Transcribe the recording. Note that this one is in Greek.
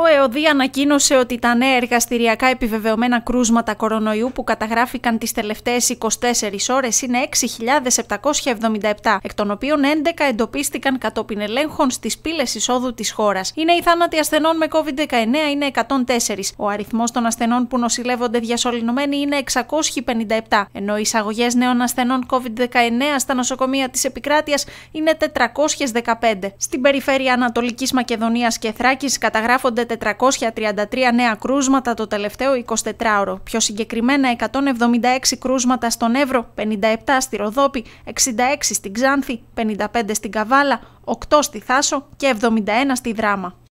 Ο ΕΟΔΗ ανακοίνωσε ότι τα νέα εργαστηριακά επιβεβαιωμένα κρούσματα κορονοϊού που καταγράφηκαν τις τελευταίες 24 ώρες είναι 6.777, εκ των οποίων 11 εντοπίστηκαν κατόπιν ελέγχων στις πύλες εισόδου της χώρας. Είναι οι θάνατοι ασθενών με COVID-19 είναι 104. Ο αριθμός των ασθενών που νοσηλεύονται διασωληνωμένοι είναι 657, ενώ οι εισαγωγές νέων ασθενών COVID-19 στα νοσοκομεία της επικράτειας είναι 415. Στην περιφέρεια Ανατολικής Μακεδονίας και Θράκης καταγράφονται 433 νέα κρούσματα το τελευταίο 24ωρο, πιο συγκεκριμένα 176 κρούσματα στον Εύρο, 57 στη Ροδόπη, 66 στην Ξάνθη, 55 στην Καβάλα, 8 στη Θάσο και 71 στη Δράμα.